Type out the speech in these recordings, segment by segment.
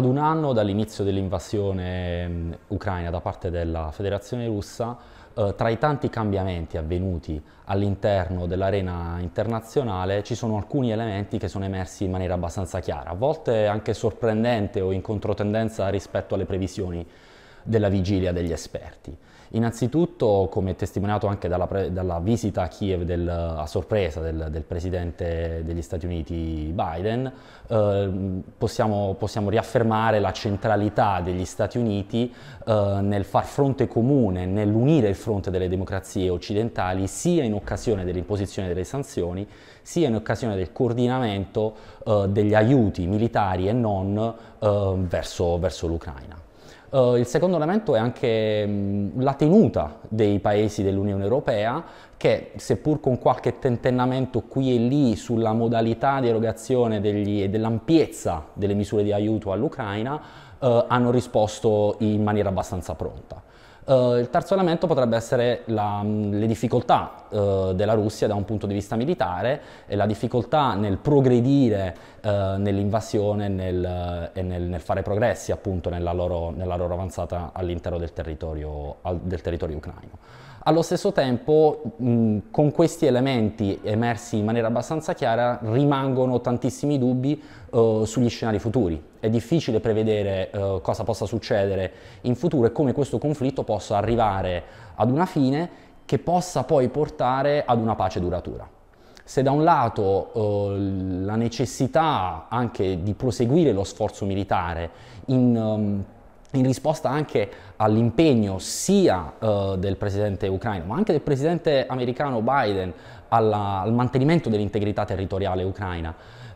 Ad un anno dall'inizio dell'invasione ehm, ucraina da parte della Federazione russa, eh, tra i tanti cambiamenti avvenuti all'interno dell'arena internazionale ci sono alcuni elementi che sono emersi in maniera abbastanza chiara, a volte anche sorprendente o in controtendenza rispetto alle previsioni della vigilia degli esperti. Innanzitutto, come testimoniato anche dalla, dalla visita a Kiev del, a sorpresa del, del, presidente degli Stati Uniti Biden, eh, possiamo, possiamo, riaffermare la centralità degli Stati Uniti eh, nel far fronte comune, nell'unire il fronte delle democrazie occidentali sia in occasione dell'imposizione delle sanzioni, sia in occasione del coordinamento eh, degli aiuti militari e non eh, verso, verso l'Ucraina. Uh, il secondo elemento è anche mh, mm, la tenuta dei paesi dell'Unione Europea che seppur con qualche tentennamento qui e lì sulla modalità di erogazione degli, e dell'ampiezza delle misure di aiuto all'Ucraina, uh, hanno risposto in maniera abbastanza pronta. Uh, il terzo elemento potrebbe essere la, mm, le difficoltà uh, della Russia da un punto di vista militare e la difficoltà nel progredire uh, nell'invasione nel, e nel, nel, fare progressi appunto nella loro, nella loro avanzata all'interno del territorio, al, del territorio ucraino. Allo stesso tempo, mh, con questi elementi emersi in maniera abbastanza chiara, rimangono tantissimi dubbi uh, sugli scenari futuri. È difficile prevedere uh, cosa possa succedere in futuro e come questo conflitto possa arrivare ad una fine che possa poi portare ad una pace duratura. Se da un lato eh, la necessità anche di proseguire lo sforzo militare in um, in risposta anche all'impegno sia uh, del presidente ucraino ma anche del presidente americano Biden alla, al mantenimento dell'integrità territoriale ucraina,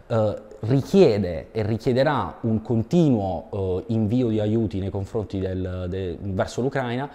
uh, richiede e richiederà un continuo uh, invio di aiuti nei confronti del, de, verso l'Ucraina,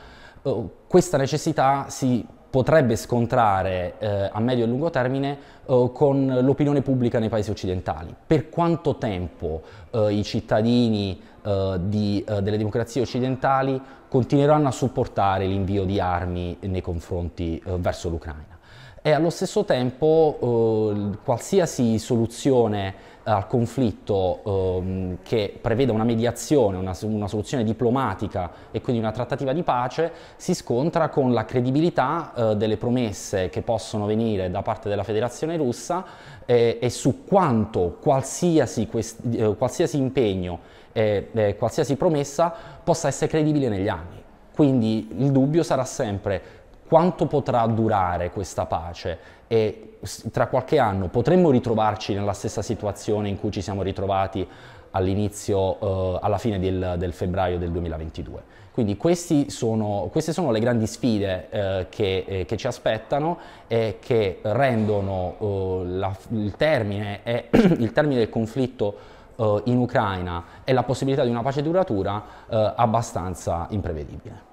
questa necessità si potrebbe scontrare eh, a medio e lungo termine eh, con l'opinione pubblica nei paesi occidentali. Per quanto tempo eh, i cittadini eh, di, eh, delle democrazie occidentali continueranno a supportare l'invio di armi nei confronti eh, verso l'Ucraina? e allo stesso tempo eh, qualsiasi soluzione al conflitto eh, che preveda una mediazione, una, una, soluzione diplomatica e quindi una trattativa di pace si scontra con la credibilità eh, delle promesse che possono venire da parte della Federazione russa e su quanto qualsiasi, quest, eh, qualsiasi impegno e qualsiasi promessa possa essere credibile negli anni. Quindi il dubbio sarà sempre quanto potrà durare questa pace e tra qualche anno potremmo ritrovarci nella stessa situazione in cui ci siamo ritrovati all'inizio, eh, alla fine del, del, febbraio del 2022. Quindi sono, queste sono le grandi sfide eh, che, eh, che, ci aspettano e che rendono eh, la, il, termine e, il termine del conflitto eh, in Ucraina e la possibilità di una pace duratura eh, abbastanza imprevedibile.